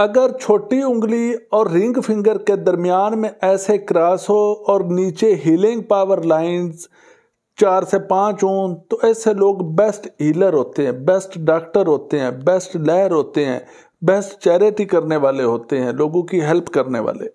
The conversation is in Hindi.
अगर छोटी उंगली और रिंग फिंगर के दरमियान में ऐसे क्रॉस हो और नीचे हीलिंग पावर लाइंस चार से पाँच हों तो ऐसे लोग बेस्ट हीलर होते हैं बेस्ट डॉक्टर होते हैं बेस्ट लहर होते हैं बेस्ट चैरिटी करने वाले होते हैं लोगों की हेल्प करने वाले